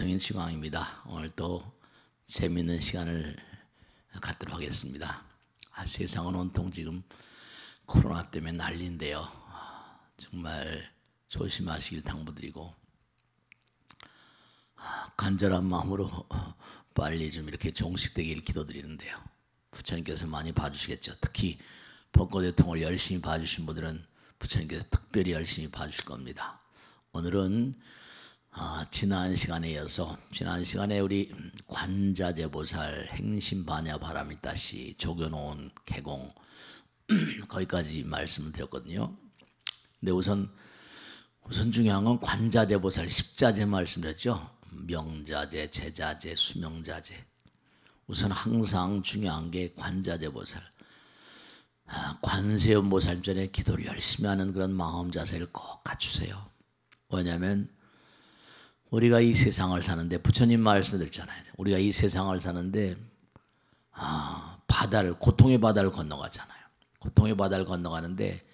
노통인 시광입니다. 오늘도 재미있는 시간을 갖도록 하겠습니다. 아, 세상은 온통 지금 코로나 때문에 난리인데요. 정말 조심하시길 당부드리고 아, 간절한 마음으로 빨리 좀 이렇게 종식되길 기도드리는데요. 부처님께서 많이 봐주시겠죠. 특히 벚꽃 대통을 열심히 봐주신 분들은 부처님께서 특별히 열심히 봐주실 겁니다. 오늘은 아, 지난 시간에 이어서 지난 시간에 우리 관자재보살 행심반야 바람일다시 조겨놓은 개공 거기까지 말씀을 드렸거든요. 근데 우선 우선 중요한 건 관자재보살 십자재 말씀드렸죠. 명자재, 제자재, 수명자재. 우선 항상 중요한 게 관자재보살. 아, 관세음보살전에 기도를 열심히 하는 그런 마음 자세를 꼭 갖추세요. 왜냐하면 우리가 이 세상을 사는데 부처님 말씀 들잖아요. 우리가 이 세상을 사는데 아, 바다를 고통의 바다를 건너가잖아요. 고통의 바다를 건너가는데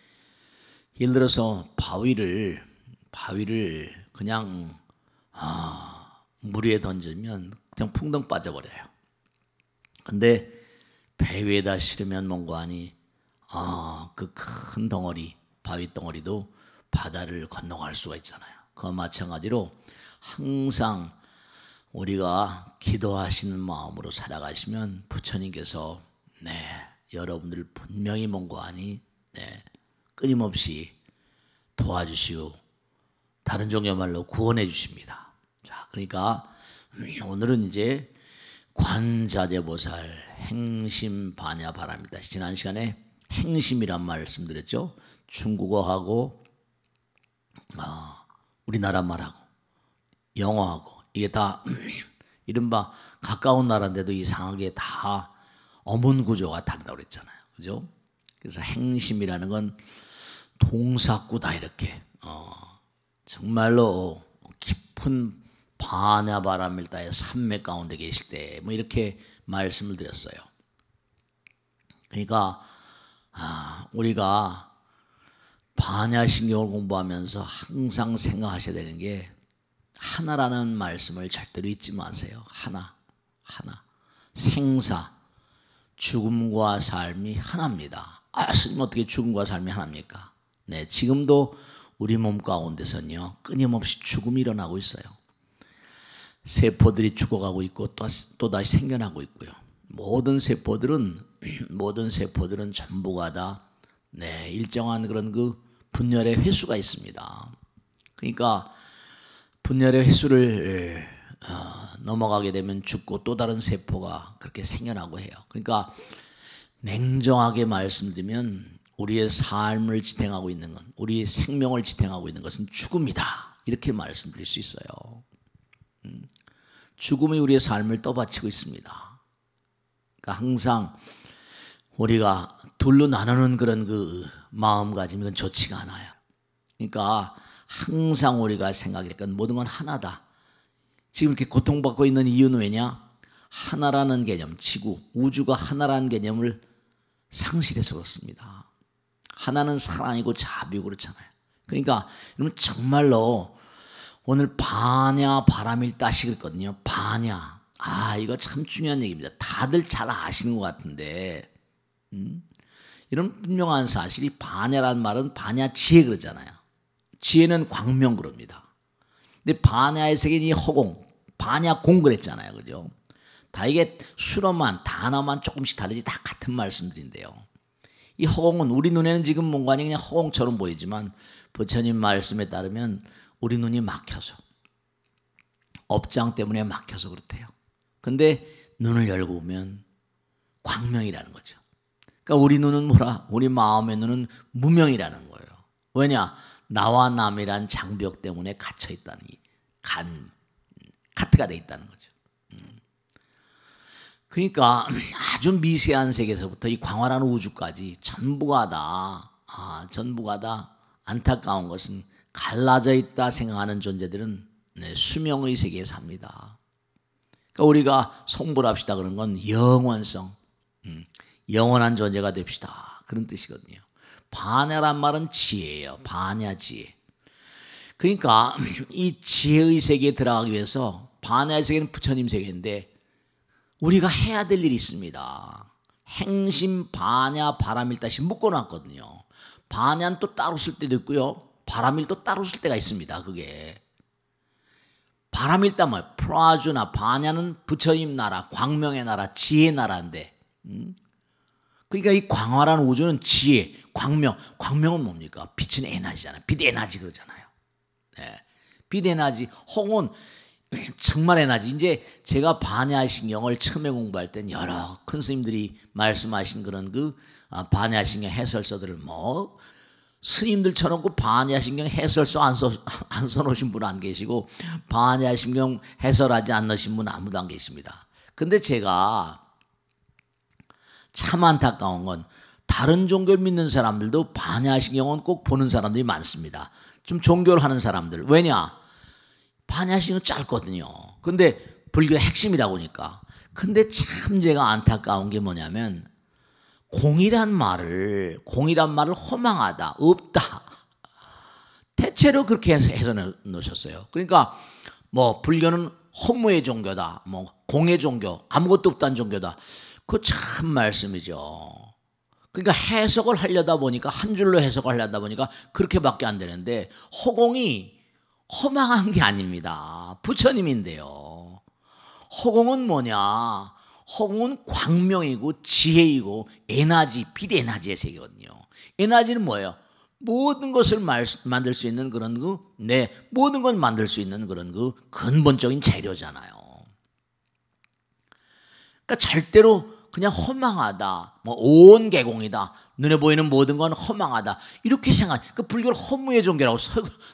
예를 들어서 바위를 바위를 그냥 아, 물 위에 던지면 그냥 풍덩 빠져버려요. 근데 배 위에다 실으면 뭔가 하니 아, 그 큰 덩어리 바위 덩어리도 바다를 건너갈 수가 있잖아요. 그 마찬가지로 항상 우리가 기도하시는 마음으로 살아가시면 부처님께서 네 여러분들 분명히 뭔거 아니 네 끊임없이 도와주시고 다른 종의 말로 구원해 주십니다. 자 그러니까 오늘은 이제 관자재보살 행심 반야 바랍니다. 지난 시간에 행심이란 말씀드렸죠. 중국어하고 어, 우리나라 말하고 영어하고 이게 다 이른바 가까운 나라인데도 이상하게 다 어문 구조가 다르다고 그랬잖아요. 그죠? 그래서 행심이라는 건 동사구다 이렇게 어, 정말로 깊은 반야바람일 따의 산맥 가운데 계실 때 뭐 이렇게 말씀을 드렸어요. 그러니까 아, 우리가 반야신경을 공부하면서 항상 생각하셔야 되는 게 하나라는 말씀을 절대로 잊지 마세요. 하나, 하나. 생사, 죽음과 삶이 하나입니다. 아, 스님 어떻게 죽음과 삶이 하나입니까? 네, 지금도 우리 몸 가운데서는요, 끊임없이 죽음이 일어나고 있어요. 세포들이 죽어가고 있고 또, 또 다시 생겨나고 있고요. 모든 세포들은, 모든 세포들은 전부가 다, 네, 일정한 그런 그 분열의 횟수가 있습니다. 그러니까 분열의 횟수를 예, 어, 넘어가게 되면 죽고 또 다른 세포가 그렇게 생겨나고 해요. 그러니까 냉정하게 말씀드리면 우리의 삶을 지탱하고 있는 건 우리의 생명을 지탱하고 있는 것은 죽음이다. 이렇게 말씀드릴 수 있어요. 음. 죽음이 우리의 삶을 떠받치고 있습니다. 그러니까 항상 우리가 둘로 나누는 그런 그 마음가짐이 좋지가 않아요. 그러니까 항상 우리가 생각할 건 모든 건 하나다. 지금 이렇게 고통받고 있는 이유는 왜냐? 하나라는 개념, 지구, 우주가 하나라는 개념을 상실해서 그렇습니다. 하나는 사랑이고 자비고 그렇잖아요. 그러니까 여러분 정말로 오늘 반야 바람일 따시 그거든요 반야. 아 이거 참 중요한 얘기입니다. 다들 잘 아시는 것 같은데 음? 이런 분명한 사실이 반야라는 말은 반야 지혜 그러잖아요. 지혜는 광명 그럽니다. 근데 반야의 세계는 이 허공, 반야 공그랬잖아요. 그죠? 다 이게 수로만, 단어만 조금씩 다르지 다 같은 말씀들인데요. 이 허공은 우리 눈에는 지금 뭔가 그냥 허공처럼 보이지만 부처님 말씀에 따르면 우리 눈이 막혀서 업장 때문에 막혀서 그렇대요. 근데 눈을 열고 보면 광명이라는 거죠. 그러니까 우리 눈은 뭐라? 우리 마음의 눈은 무명이라는 거예요. 왜냐? 나와 남이란 장벽 때문에 갇혀 있다는 간 카트가 돼 있다는 거죠. 음. 그러니까 아주 미세한 세계에서부터 이 광활한 우주까지 전부가 다 아, 전부가 다 안타까운 것은 갈라져 있다 생각하는 존재들은 네, 수명의 세계에 삽니다. 그러니까 우리가 성불합시다 그런 건 영원성, 음, 영원한 존재가 됩시다 그런 뜻이거든요. 반야란 말은 지혜예요. 반야 지혜. 그러니까 이 지혜의 세계에 들어가기 위해서 반야의 세계는 부처님 세계인데 우리가 해야 될 일이 있습니다. 행심 반야 바람일다시 묶어놨거든요. 반야는 또 따로 쓸 때도 있고요. 바람일 또 따로 쓸 때가 있습니다. 그게 바람일단 말 뭐, 프라주나 반야는 부처님 나라, 광명의 나라, 지혜 나라인데 음? 그러니까 이 광활한 우주는 지혜, 광명. 광명은 뭡니까? 빛은 에너지잖아요. 빛 에너지 그러잖아요. 네. 빛 에너지, 홍은 정말 에너지. 이제 제가 반야신경을 처음에 공부할 땐 여러 큰 스님들이 말씀하신 그런 그 아, 반야신경 해설서들을 뭐 스님들처럼 그 반야신경 해설서 안, 써, 안 써놓으신 분 안 계시고 반야신경 해설하지 않으신 분 아무도 안 계십니다. 근데 제가 참 안타까운 건 다른 종교 믿는 사람들도 반야신경은 꼭 보는 사람들이 많습니다. 좀 종교를 하는 사람들. 왜냐? 반야신경은 짧거든요. 근데 불교의 핵심이다 보니까. 근데 참 제가 안타까운 게 뭐냐면 공이란 말을 공이란 말을 허망하다, 없다. 대체로 그렇게 해서 놓으셨어요. 그러니까 뭐 불교는 허무의 종교다. 뭐 공의 종교, 아무것도 없다는 종교다. 그 참 말씀이죠. 그러니까 해석을 하려다 보니까 한 줄로 해석을 하려다 보니까 그렇게밖에 안 되는데 허공이 허망한 게 아닙니다. 부처님인데요. 허공은 뭐냐? 허공은 광명이고 지혜이고 에너지, 비에너지의 세계거든요. 에너지는 뭐예요? 모든 것을 말, 만들 수 있는 그런 그, 네, 모든 걸 만들 수 있는 그런 그 근본적인 재료잖아요. 그러니까 절대로 그냥 허망하다. 뭐온 개공이다. 눈에 보이는 모든 건 허망하다. 이렇게 생각. 그 불교를 허무의 종교라고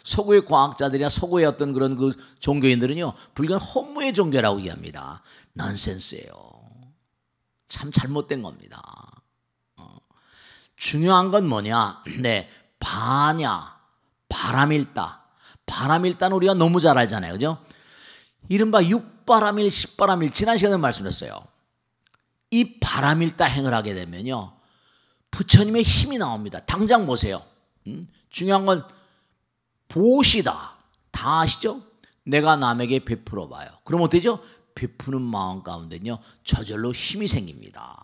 서구, 의 과학자들이나 서구의 어떤 그런 그 종교인들은요. 불교는 허무의 종교라고 이야기합니다. 난센스예요. 참 잘못된 겁니다. 어. 중요한 건 뭐냐? 네. 바냐. 바람일다. 바람일단 우리가 너무 잘 알잖아요. 그죠? 이른바 육바람일, 십바람일 지난 시간에 말씀드렸어요. 이 바람일다 행을 하게 되면요. 부처님의 힘이 나옵니다. 당장 보세요. 음? 중요한 건 보시다. 다 아시죠? 내가 남에게 베풀어 봐요. 그럼 어떻죠 베푸는 마음 가운데요 저절로 힘이 생깁니다.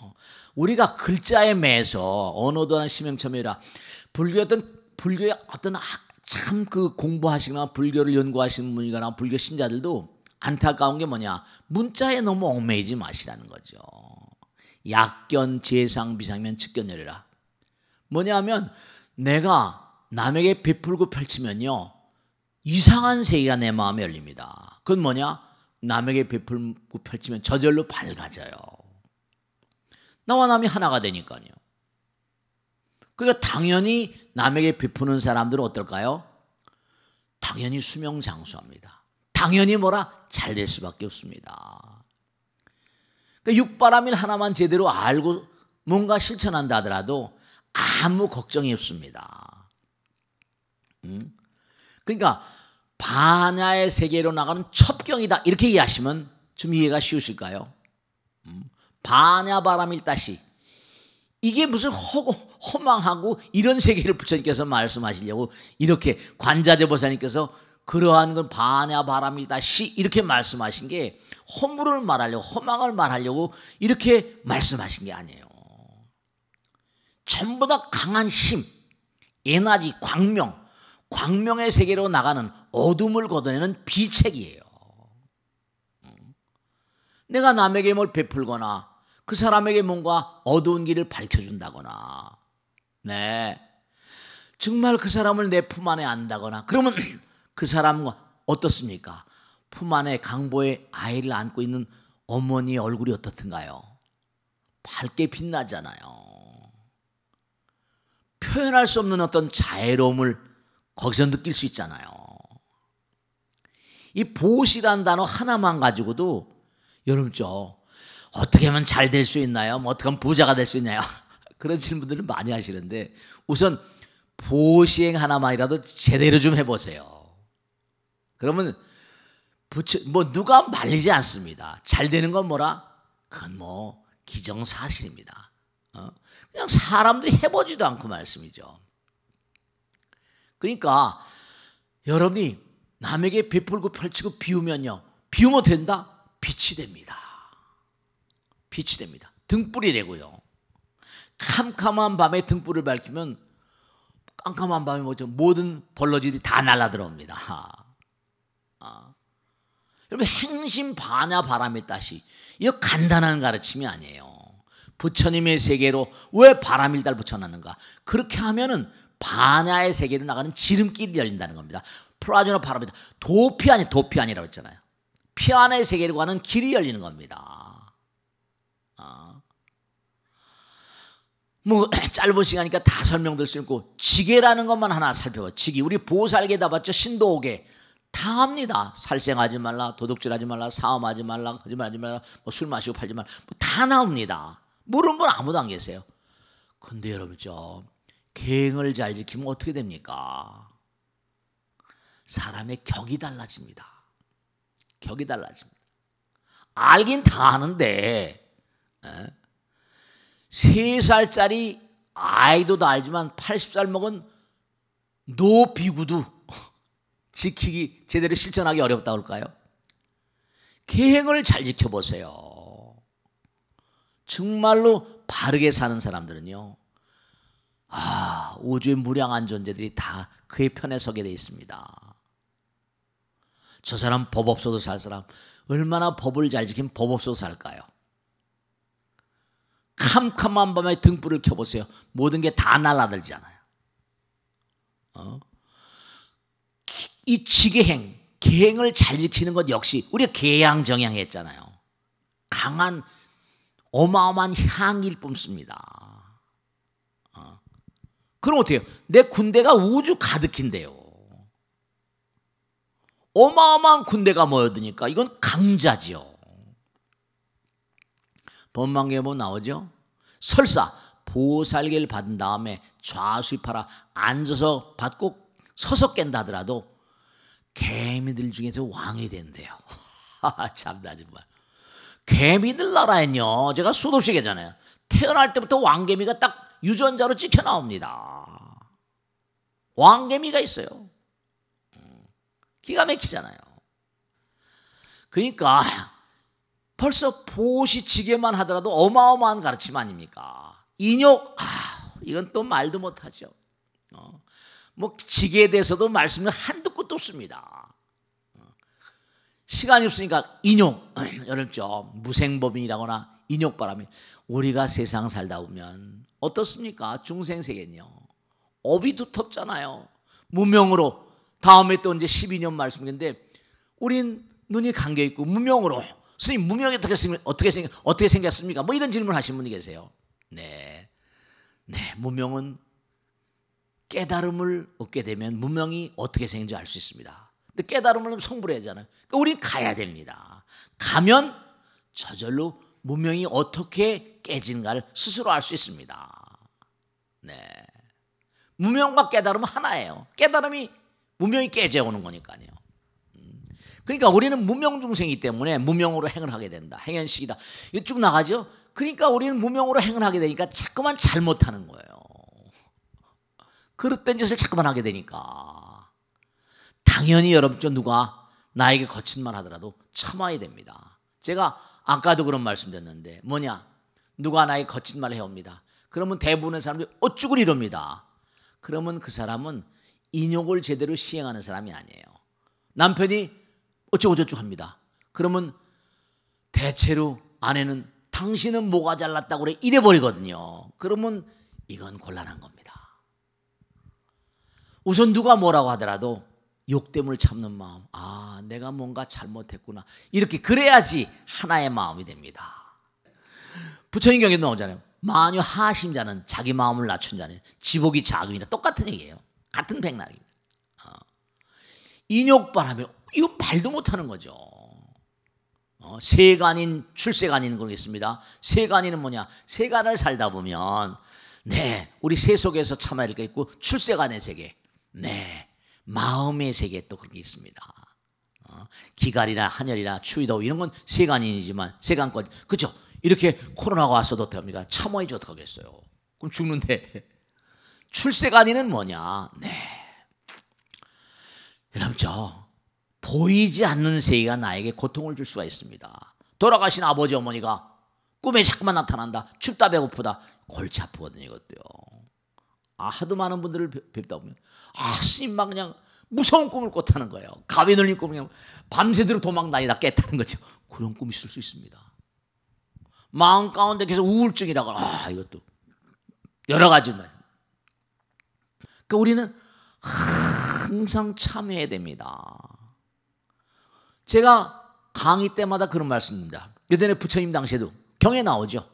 어. 우리가 글자에 매서 언어도한 심형참여라 불교 어떤 불교의 어떤 아, 참그 공부하시거나 불교를 연구하시는 분이거나 불교 신자들도 안타까운 게 뭐냐? 문자에 너무 얽매이지 마시라는 거죠. 약견, 재상, 비상면 측견열이라. 뭐냐면 내가 남에게 베풀고 펼치면요. 이상한 세계가 내 마음에 열립니다. 그건 뭐냐? 남에게 베풀고 펼치면 저절로 밝아져요. 나와 남이 하나가 되니까요. 그러니까 당연히 남에게 베푸는 사람들은 어떨까요? 당연히 수명장수합니다. 당연히 뭐라 잘 될 수밖에 없습니다. 그러니까 육바람일 하나만 제대로 알고 뭔가 실천한다 하더라도 아무 걱정이 없습니다. 음? 그러니까 반야의 세계로 나가는 첩경이다 이렇게 이해하시면 좀 이해가 쉬우실까요? 음? 반야 바람일 다시 이게 무슨 허고, 허망하고 이런 세계를 부처님께서 말씀하시려고 이렇게 관자재 보살님께서 그러한 건 반야 바람이다 시 이렇게 말씀하신 게 허물을 말하려고 허망을 말하려고 이렇게 말씀하신 게 아니에요. 전부 다 강한 힘, 에너지, 광명, 광명의 세계로 나가는 어둠을 걷어내는 비책이에요. 내가 남에게 뭘 베풀거나 그 사람에게 뭔가 어두운 길을 밝혀준다거나, 네. 정말 그 사람을 내 품 안에 안다거나, 그러면 그 사람과 어떻습니까? 품 안에 강보에 아이를 안고 있는 어머니의 얼굴이 어떻든가요? 밝게 빛나잖아요. 표현할 수 없는 어떤 자애로움을 거기서 느낄 수 있잖아요. 이 보시란 단어 하나만 가지고도 여러분 저 어떻게 하면 잘 될 수 있나요? 뭐 어떻게 하면 부자가 될 수 있나요? 그런 질문들을 많이 하시는데 우선 보시행 하나만이라도 제대로 좀 해보세요. 그러면 부처, 뭐 누가 말리지 않습니다. 잘 되는 건 뭐라? 그건 뭐 기정사실입니다. 어? 그냥 사람들이 해보지도 않고 말씀이죠. 그러니까 여러분이 남에게 베풀고 펼치고 비우면요. 비우면 된다? 빛이 됩니다. 빛이 됩니다. 등불이 되고요. 캄캄한 밤에 등불을 밝히면 깜깜한 밤에 뭐죠? 모든 벌러지들이 다 날아들어옵니다. 아. 여러분 행심 반야 바람의 따시 이거 간단한 가르침이 아니에요. 부처님의 세계로 왜 바람일달 붙여놨는가? 그렇게 하면은 반야의 세계로 나가는 지름길이 열린다는 겁니다. 프라조노 바람이다. 도피 아니 도피 아니라고 했잖아요. 피아나의 세계로 가는 길이 열리는 겁니다. 아. 뭐 짧은 시간이니까 다 설명될 수 있고 지계라는 것만 하나 살펴봐. 지게 우리 보살계 다 봤죠. 신도계 다 합니다. 살생하지 말라, 도둑질하지 말라, 사음하지 말라, 거짓말하지 말라, 뭐술 마시고 팔지 말라, 뭐다 나옵니다. 모르는 분 아무도 안 계세요. 근데 여러분 죠 계행을 잘 지키면 어떻게 됩니까? 사람의 격이 달라집니다. 격이 달라집니다. 알긴 다 아는데 세 살짜리 아이도 다 알지만 80살 먹은 노비구두 지키기 제대로 실천하기 어렵다 그까요 계행을 잘 지켜보세요. 정말로 바르게 사는 사람들은요. 아, 우주의 무량한 존재들이 다 그의 편에 서게 돼 있습니다. 저 사람 법 없어도 살 사람 얼마나 법을 잘 지킨 법 없어도 살까요? 캄캄한 밤에 등불을 켜보세요. 모든 게 다 날아들잖아요. 어? 이 지계행, 계행을 잘 지키는 것 역시 우리가 계양 정양 했잖아요. 강한 어마어마한 향일 뿜습니다. 어. 그럼 어때요? 내 군대가 우주 가득힌데요. 어마어마한 군대가 모여드니까 이건 강자지요. 법망에 뭐 나오죠? 설사 보살계를 받은 다음에 좌수입하라 앉아서 받고 서서 깬다 하더라도 개미들 중에서 왕이 된대요. 아, 참나 정말. 개미들 나라엔요. 제가 수도 없이 얘잖아요 태어날 때부터 왕개미가 딱 유전자로 찍혀 나옵니다. 왕개미가 있어요. 음, 기가 막히잖아요. 그러니까 벌써 보시지게만 하더라도 어마어마한 가르침 아닙니까? 인욕, 아, 이건 또 말도 못하죠. 어. 뭐지게에 대해서도 말씀을 한두 끝도 없습니다. 시간이 없으니까 인욕, 어렵죠. 무생법인이라거나 인욕바람이. 우리가 세상 살다 보면 어떻습니까? 중생세계는요. 업이 두텁잖아요. 무명으로. 다음에 또 이제 12년 말씀인데 우린 눈이 감겨있고 무명으로. 스님, 무명이 어떻게, 생겼, 어떻게, 생, 어떻게 생겼습니까? 뭐 이런 질문 하신 분이 계세요. 네. 네, 무명은 깨달음을 얻게 되면 문명이 어떻게 생긴지 알 수 있습니다. 근데 깨달음을 성불해야잖아요. 그러니까 우린 가야 됩니다. 가면 저절로 문명이 어떻게 깨진가를 스스로 알 수 있습니다. 네. 문명과 깨달음은 하나예요. 깨달음이 문명이 깨져오는 거니까요. 음. 그러니까 우리는 무명 중생이기 때문에 무명으로 행을 하게 된다. 행현식이다. 이쭉 나가죠. 그러니까 우리는 무명으로 행을 하게 되니까 자꾸만 잘못하는 거예요. 그릇된 짓을 자꾸만 하게 되니까 당연히 여러분 좀 누가 나에게 거친 말 하더라도 참아야 됩니다. 제가 아까도 그런 말씀드렸는데 뭐냐 누가 나에게 거친 말을 해옵니다. 그러면 대부분의 사람들이 어쭈고 이럽니다. 그러면 그 사람은 인욕을 제대로 시행하는 사람이 아니에요. 남편이 어쩌고저쩌고 합니다. 그러면 대체로 아내는 당신은 뭐가 잘났다고 그래 이래 버리거든요. 그러면 이건 곤란한 겁니다. 우선 누가 뭐라고 하더라도 욕됨을 참는 마음. 아, 내가 뭔가 잘못했구나. 이렇게 그래야지 하나의 마음이 됩니다. 부처님 경에도 나오잖아요. 마녀 하심자는 자기 마음을 낮춘 자는 지복이 작음이라 똑같은 얘기예요. 같은 백날입니다. 어. 인욕바람에 이거 말도 못하는 거죠. 어, 세간인 출세간인 그러겠습니다. 세간인은 뭐냐? 세간을 살다 보면 네 우리 세 속에서 참아야 될 게 있고 출세간의 세계 네, 마음의 세계 또 그런 게 있습니다. 어, 기갈이나 한열이나 추위도 이런 건 세간이지만 세간권 그죠? 이렇게 코로나가 왔어도 어니까 참아야지 어떡하겠어요. 그럼 죽는데 출세간이는 뭐냐? 네, 여러분 저 보이지 않는 세계가 나에게 고통을 줄 수가 있습니다. 돌아가신 아버지 어머니가 꿈에 자꾸만 나타난다. 춥다 배고프다. 골치 아프거든요 이것도요. 아, 하도 많은 분들을 뵙다 보면 아 스님 막 그냥 무서운 꿈을 꿨다는 거예요. 가위 눌린 꿈이 그냥 밤새도록 도망 다니다 깼다는 거죠. 그런 꿈이 있을 수 있습니다. 마음 가운데 계속 우울증이라고 아 이것도 여러 가지 말. 그러니까 우리는 항상 참여해야 됩니다. 제가 강의 때마다 그런 말씀입니다. 예전에 부처님 당시에도 경에 나오죠.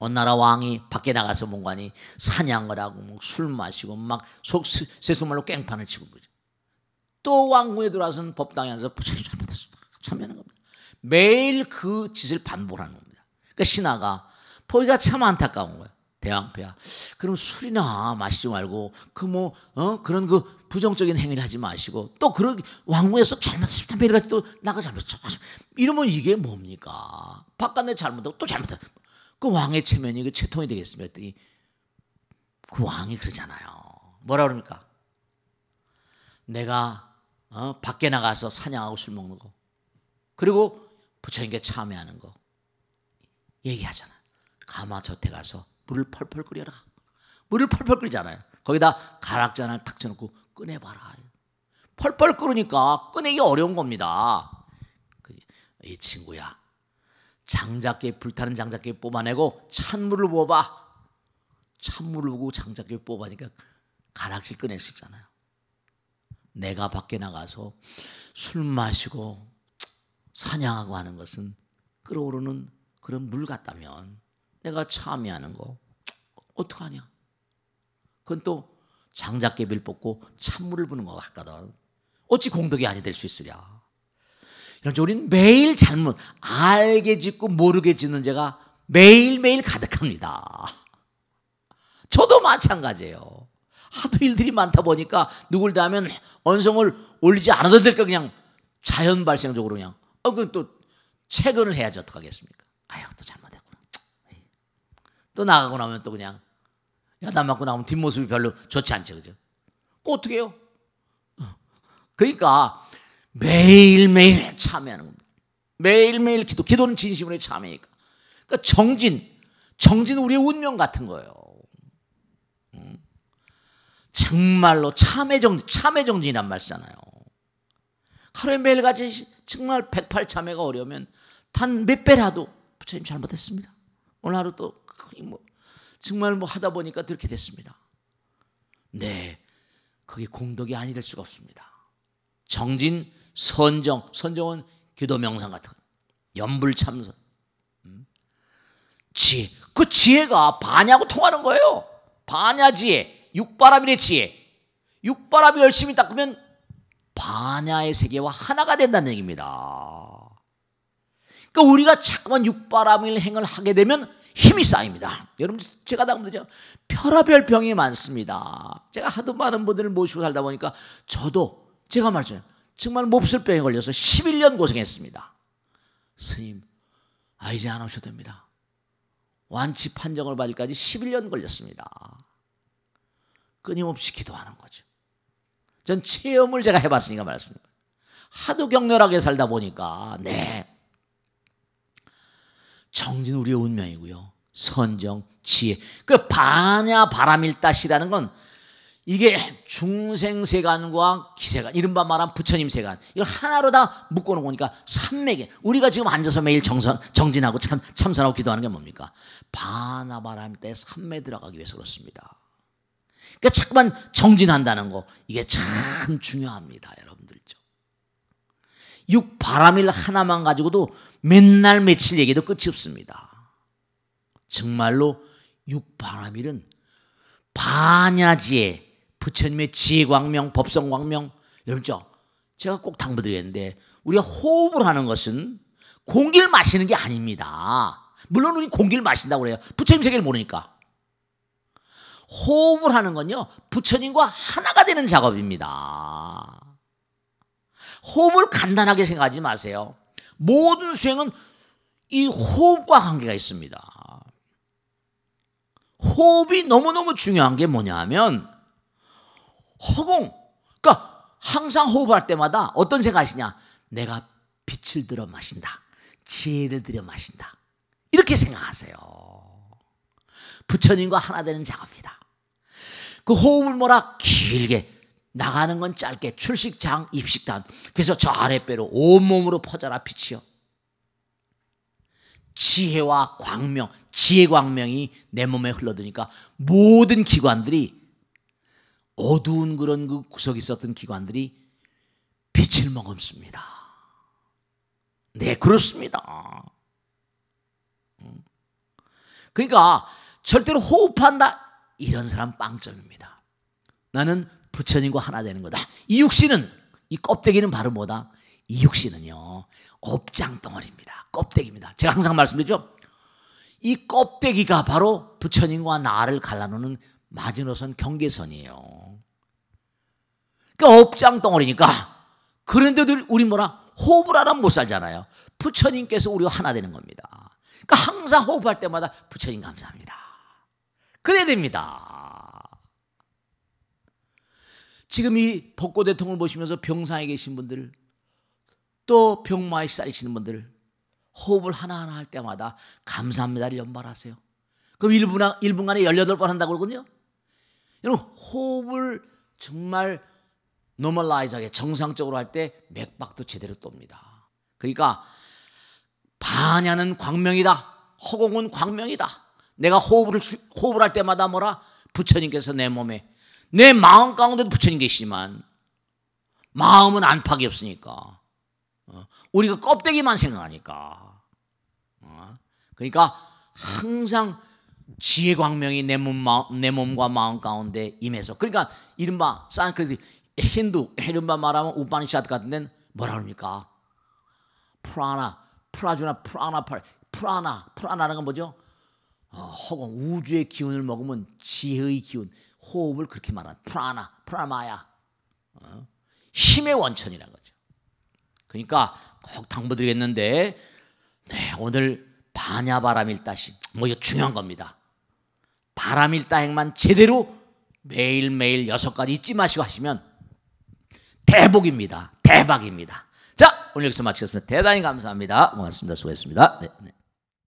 어느 나라 왕이 밖에 나가서 뭔가니 사냥을 하고 막술 뭐 마시고 막속 세수말로 깽판을 치고 그러죠. 또 왕궁에 들어와서는 법당에 앉아서 부처님 잘 받았습니다. 참여하는 겁니다. 매일 그 짓을 반복하는 겁니다. 그러니까 신하가 보기가 참 안타까운 거예요. 대왕패야. 그럼 술이나 마시지 말고 그뭐 어? 그런 그 부정적인 행위를 하지 마시고 또 그런 왕궁에서 잘못했을 때 매일같이 또 나가 잘못했어. 이러면 이게 뭡니까? 바깥내 잘못하고 또 잘못해. 그 왕의 체면이 그 채통이 되겠습니까? 그 왕이 그러잖아요. 뭐라 그럽니까? 내가 어? 밖에 나가서 사냥하고 술 먹는 거 그리고 부처님께 참여하는 거 얘기하잖아. 가마솥에 가서 물을 펄펄 끓여라. 물을 펄펄 끓이잖아요. 거기다 가락지 하탁 쳐놓고 꺼내봐라. 펄펄 끓으니까 꺼내기 어려운 겁니다. 그, 이 친구야 장작개 불타는 장작개 뽑아내고 찬물을 부어봐. 찬물을 부고 장작개 뽑아니까 가락질 꺼낼 수 있잖아요. 내가 밖에 나가서 술 마시고 사냥하고 하는 것은 끓어오르는 그런 물 같다면 내가 참여하는 거 어떡하냐? 그건 또 장작개비를 뽑고 찬물을 부는 것 같거든. 어찌 공덕이 아니 될 수 있으랴. 그 이런 우리는 매일 잘못 알게 짓고 모르게 짓는 죄가 매일매일 가득합니다. 저도 마찬가지예요. 하도 일들이 많다 보니까 누굴 닮면 언성을 올리지 않아도 될까 그냥 자연 발생적으로 그냥 어, 아, 그또 채근을 해야지 어떡하겠습니까? 아유 또 잘못했구나. 예. 또 나가고 나면 또 그냥 야단 맞고 나면 뒷모습이 별로 좋지 않죠 그죠? 어떻게 해요? 어. 그러니까 매일매일 참여하는 겁니다. 매일매일 기도. 기도는 진심으로 참여니까. 그러니까 정진. 정진 은 우리의 운명 같은 거예요. 음. 정말로 참회정, 진 참회정진이란 말이잖아요. 하루에 매일같이 정말 108참회가 어려우면 단 몇 배라도 부처님 잘못했습니다. 오늘 하루 또 뭐 정말 뭐 하다 보니까 그렇게 됐습니다. 네. 그게 공덕이 아니 될 수가 없습니다. 정진, 선정, 선정은 기도 명상 같은 거. 연불 참선. 음? 지혜. 그 지혜가 반야고 통하는 거예요. 반야 지혜. 육바라밀의 지혜. 육바라밀 열심히 닦으면 반야의 세계와 하나가 된다는 얘기입니다. 그러니까 우리가 자꾸만 육바라밀 행을 하게 되면 힘이 쌓입니다. 여러분 제가 당분이죠. 별하별 병이 많습니다. 제가 하도 많은 분들을 모시고 살다 보니까 저도 제가 말씀드요 정말 몹쓸 병에 걸려서 11년 고생했습니다. 스님, 아, 이제 안 오셔도 됩니다. 완치 판정을 받을까지 11년 걸렸습니다. 끊임없이 기도하는 거죠. 전 체험을 제가 해봤으니까 말씀드립니다. 하도 격렬하게 살다 보니까, 네. 정진 우리의 운명이고요. 선정, 지혜. 그 바냐 바람일다시라는 건 이게 중생세간과 기세간, 이른바 말한 부처님 세간, 이걸 하나로 다 묶어놓은 거니까 산맥에, 우리가 지금 앉아서 매일 정선, 정진하고 참, 참선하고 기도하는 게 뭡니까? 바나바람 때 산맥에 들어가기 위해서 그렇습니다. 그러니까 자꾸만 정진한다는 거, 이게 참 중요합니다, 여러분들죠. 육바람일 하나만 가지고도 맨날 며칠 얘기도 끝이 없습니다. 정말로 육바람일은 반야지에 부처님의 지혜광명, 법성광명, 여러분죠? 제가 꼭 당부드리는데 겠 우리가 호흡을 하는 것은 공기를 마시는 게 아닙니다. 물론 우리 공기를 마신다고 그래요. 부처님 세계를 모르니까. 호흡을 하는 건요, 부처님과 하나가 되는 작업입니다. 호흡을 간단하게 생각하지 마세요. 모든 수행은 이 호흡과 관계가 있습니다. 호흡이 너무너무 중요한 게 뭐냐 하면 허공. 그러니까 항상 호흡할 때마다 어떤 생각하시냐? 내가 빛을 들어 마신다. 지혜를 들여 마신다. 이렇게 생각하세요. 부처님과 하나 되는 작업이다. 그 호흡을 몰아 길게 나가는 건 짧게 출식장 입식단 그래서 저 아랫배로 온몸으로 퍼져라 빛이요. 지혜와 광명, 지혜 광명이 내 몸에 흘러드니까 모든 기관들이 어두운 그런 그 구석에 있었던 기관들이 빛을 머금습니다. 네, 그렇습니다. 음. 그러니까 절대로 호흡한다 이런 사람 빵점입니다. 나는 부처님과 하나 되는 거다. 이 육신은 이 껍데기는 바로 뭐다? 이 육신은요 업장 덩어리입니다. 껍데기입니다. 제가 항상 말씀드리죠. 이 껍데기가 바로 부처님과 나를 갈라놓는 마지노선 경계선이에요. 그러니까 업장 덩어리니까 그런데도 우리 뭐라 호흡을 하면 못 살잖아요. 부처님께서 우리와 하나 되는 겁니다. 그러니까 항상 호흡할 때마다 부처님 감사합니다. 그래야 됩니다. 지금 이 복고 대통을 보시면서 병상에 계신 분들 또 병마에 쌓이시는 분들 호흡을 하나하나 할 때마다 감사합니다를 연발하세요. 그럼 1분, 1분간에 18번 한다고 그러거든요. 여러분 호흡을 정말 노멀라이즈하게 정상적으로 할 때 맥박도 제대로 돕니다. 그러니까 반야는 광명이다. 허공은 광명이다. 내가 호흡을 호흡을 할 때마다 뭐라 부처님께서 내 몸에 내 마음 가운데도 부처님 계시지만 마음은 안팎이 없으니까 어, 우리가 껍데기만 생각하니까 어, 그러니까 항상 지혜 광명이 내, 몸, 내 몸과 마음 가운데 임해서 그러니까 이른바 산크리드 힌두 이른바 말하면 우파니샤드 같은 데는 뭐라 합니까? 프라나 프라주나 프라나 프라나 프라나라는 건 뭐죠? 어, 허공 우주의 기운을 먹으면 지혜의 기운 호흡을 그렇게 말하는 프라나 프라마야 어? 힘의 원천이라는 거죠. 그러니까 꼭 당부드리겠는데 네, 오늘 반야바람일 다시 뭐 이거 중요한 겁니다. 바람일 따행만 제대로 매일매일 여섯 가지 잊지 마시고 하시면 대복입니다. 대박입니다. 자, 오늘 여기서 마치겠습니다. 대단히 감사합니다. 고맙습니다. 수고했습니다. 네, 네.